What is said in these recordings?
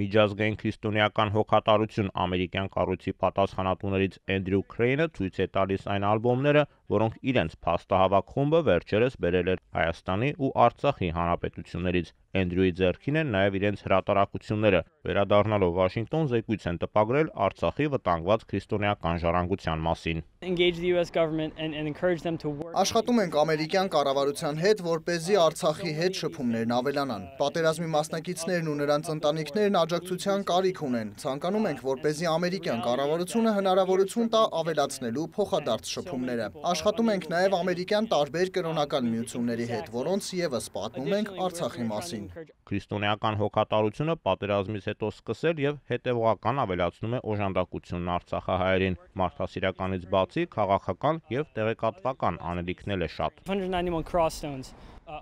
Միջազգային քրիստոնեական հոգատարություն ամերիկյան կառույցի պատասխանատուներից Էնդրյու Քրեյնը ցույց է տալիս այն ալբոմները, որոնք իրենց փաստահավաք խումբը վերջերս բերել էր Հայաստանի ու Արցախի հանրապետություններից։ Էնդրյուի ձեռքին են նաև իրենց հրատարակությունները։ Վերադառնալով Վաշինգտոն զեկույց են տպագրել Արցախի վտանգված քրիստոնեական ժառանգության մասին։ Աշխատում ենք ամերիկյան կառավարության հետ, որ เป զի Արցախի հետ շփումներն ավելանան։ Պատերազմի մասնակիցներն ու նրանց ընտանիքներն աջակցության կարիք ունեն։ Ցանկանում ենք, որ เป զի ամերիկյան կառավարությունը հնարավորություն տա ավելացնելու փոխադարձ շփումները։ Աշ Աշխատում ենք նաև ամերիկյան տարբեր կրոնական միությունների հետ, որոնց եւս պատմում ենք Արցախի մասին։ Քրիստոնեական հոգատարությունը պատերազմից հետո սկսել եւ հետեւողական ավելացնում է օժանդակությունն Արցախահայերին։ Մարդասիրականից բացի քաղաքական եւ տեղեկատվական անելիքն էլ է շատ։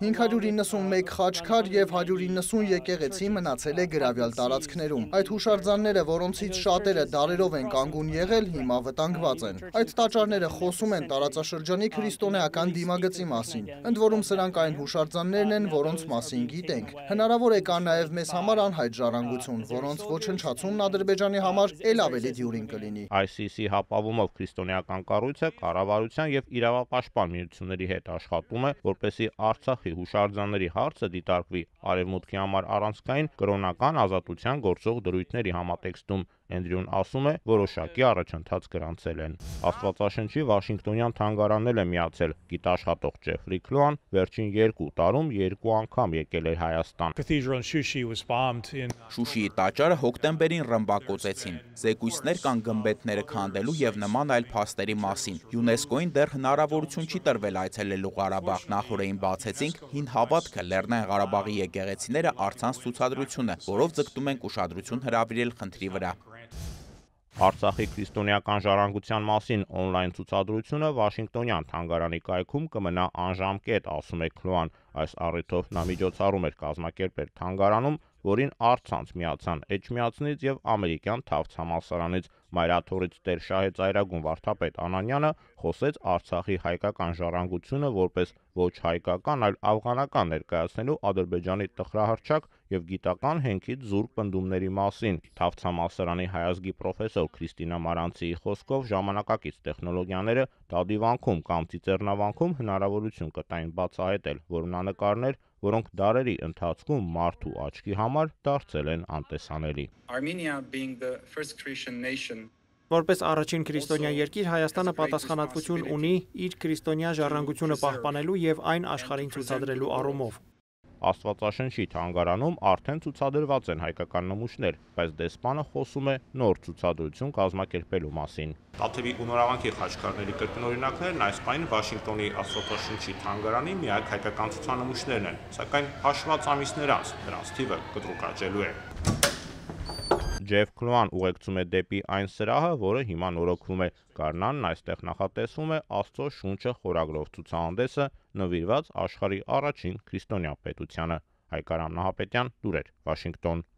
591 խաչքար և 190 եկեղեցի մնացել է գրավյալ տարածքներում։ Այդ հուշարձանները, որոնցից շատերը դարերով են կանգուն եղել, հիմա վտանգված են։ Այդ տաճարները խոսում են տարածաշրջանի քրիստոնեական դիմագծի մասին։ Ընդ որում սրանք այն հուշարձաններն են, որոնց մասին գիտենք։ Հնարավոր է կա նաև մեզ համար անհայտ ժառանգություն, որոնց ոչնչացումն Ադրբեջանի համար ել ավելի դյուրին կլինի։ ICC հապավումով քրիստոնեական կառույցը կառավարության եւ իրավապաշտպան միությունների հետ աշխատում է, որպեսզի Արցախ Արցախի հուշարձանների հարցը դիտարկվի Արևմուտքի համար առանցքային կրոնական ազատության գործող դրույթների համատեքստում Էնդրյուն ասում է, որոշակի առաջընթաց գրանցել են։ Աստվածաշնչի Վաշինգտոնյան թանգարանն էլ է միացել։ Գիտաշխատող Ջեֆրի Քլոան վերջին 2 տարում 2 անգամ եկել էր Հայաստան։ uh, Շուշիի տաճարը հոկտեմբերին ռմբակոծեցին։ Զեկույցներ կան գմբեթները քանդելու եւ նման այլ փաստերի մասին։ ՅՈՒՆԵՍԿՕ-ին դեռ հնարավորություն չի տրվել այցելելու Ղարաբաղ։ Նախորդին բացեցինք հին հավատքը Լեռնային Ղարաբաղի եկեղեցիները արցանց ցուցադրությունը, որով ձգտում ենք ուշադրություն հրավիրել խնդրի վրա։ Արցախի քրիստոնեական ժառանգության մասին on-line ցուցադրությունը Վաշինգտոնյան թանգարանի կայքում կմնա անժամկետ, ասում է Քլոան։ Այս առիթով նա միջոցառում էր կազմակերպել թանգարանում, որին արցանց միացան Էջմիածնից եւ ամերիկյան Թավց համալսարանից Մայրաթորից Տեր Շահե Ծայրագուն վարդապետ Անանյանը խոսեց Արցախի հայկական ժառանգությունը որպես ոչ հայկական, այլ աֆղանական ներկայացնելու Ադրբեջանի տխրահարճակ եւ գիտական հենքից զուրկ պնդումների մասին։ Թավցամասարանի հայազգի պրոֆեսոր Քրիստինա Մարանցիի խոսքով ժամանակակից տեխնոլոգիաները դադիվանքում կամ ծիծեռնավանքում հնարավորություն կտային բացահայտել որմնանկարներ, որոնք դարերի ընթացքում մարդու աչքի համար դարձել են անտեսանելի։ Armenia being the first Christian nation Որպես առաջին քրիստոնյա երկիր Հայաստանը պատասխանատվություն ունի իր քրիստոնյա ժառանգությունը պահպանելու եւ այն աշխարհին ցուցադրելու առումով։ Աստվածաշնչի թանգարանում արդեն ցուցադրված են հայկական նմուշներ, բայց դեսպանը խոսում է նոր ցուցադրություն կազմակերպելու մասին։ Տաթևի ու նորավանքի խաչքարների կրկնօրինակներն այս պայն Վաշինգտոնի Աստվածաշնչի թանգարանի միակ հայկական ցուցանմուշներն են, սակայն հաշված ամիսներ անց դրանց թիվը կտրուկ աճելու է։ Ջեֆ Քլուան ուղեկցում է դեպի այն սրահը, որը հիմա նորոգվում է։ Կարնանն այստեղ նախատեսում է Աստծո շունչը խորագրով ցուցահանդեսը նվիրված աշխարհի առաջին քրիստոնյա պետությանը։ Հայկարամ Նահապետյան, Դուրեր, Վաշինգտոն